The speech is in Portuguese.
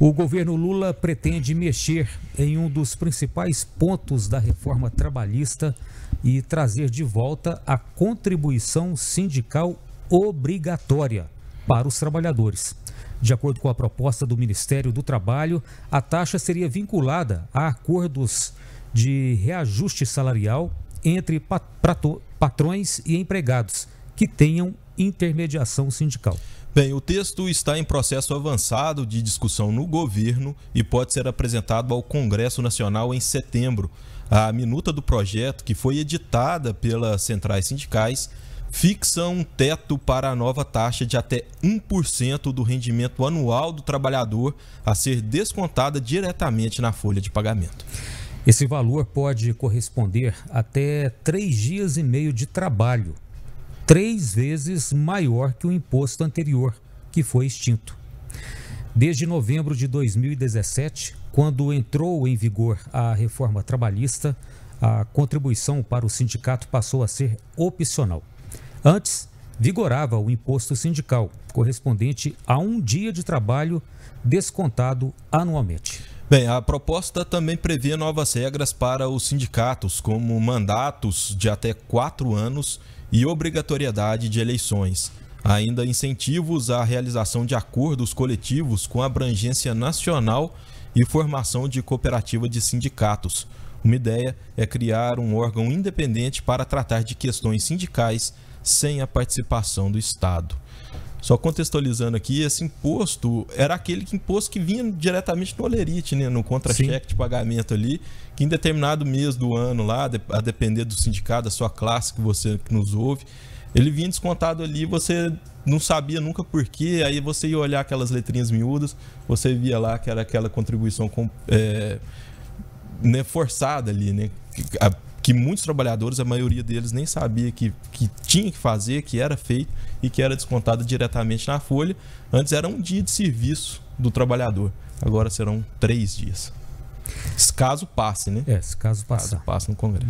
O governo Lula pretende mexer em um dos principais pontos da reforma trabalhista e trazer de volta a contribuição sindical obrigatória para os trabalhadores. De acordo com a proposta do Ministério do Trabalho, a taxa seria vinculada a acordos de reajuste salarial entre patrões e empregados que tenham intermediação sindical. Bem, o texto está em processo avançado de discussão no governo e pode ser apresentado ao Congresso Nacional em setembro. A minuta do projeto, que foi editada pelas centrais sindicais, fixa um teto para a nova taxa de até 1% do rendimento anual do trabalhador a ser descontada diretamente na folha de pagamento. Esse valor pode corresponder até três dias e meio de trabalho três vezes maior que o imposto anterior, que foi extinto. Desde novembro de 2017, quando entrou em vigor a reforma trabalhista, a contribuição para o sindicato passou a ser opcional. Antes, vigorava o imposto sindical, correspondente a um dia de trabalho descontado anualmente. Bem, a proposta também prevê novas regras para os sindicatos, como mandatos de até quatro anos e obrigatoriedade de eleições. Ainda incentivos à realização de acordos coletivos com abrangência nacional e formação de cooperativa de sindicatos. Uma ideia é criar um órgão independente para tratar de questões sindicais sem a participação do Estado. Só contextualizando aqui, esse imposto era aquele que imposto que vinha diretamente no olerite, né, no contra-cheque de pagamento ali, que em determinado mês do ano lá, a depender do sindicato, da sua classe que você que nos ouve, ele vinha descontado ali, você não sabia nunca porquê, aí você ia olhar aquelas letrinhas miúdas, você via lá que era aquela contribuição com, é, né, forçada ali, né? que muitos trabalhadores, a maioria deles nem sabia que, que tinha que fazer, que era feito e que era descontado diretamente na folha. Antes era um dia de serviço do trabalhador, agora serão três dias. Caso passe, né? É, caso passar. Caso passe no Congresso.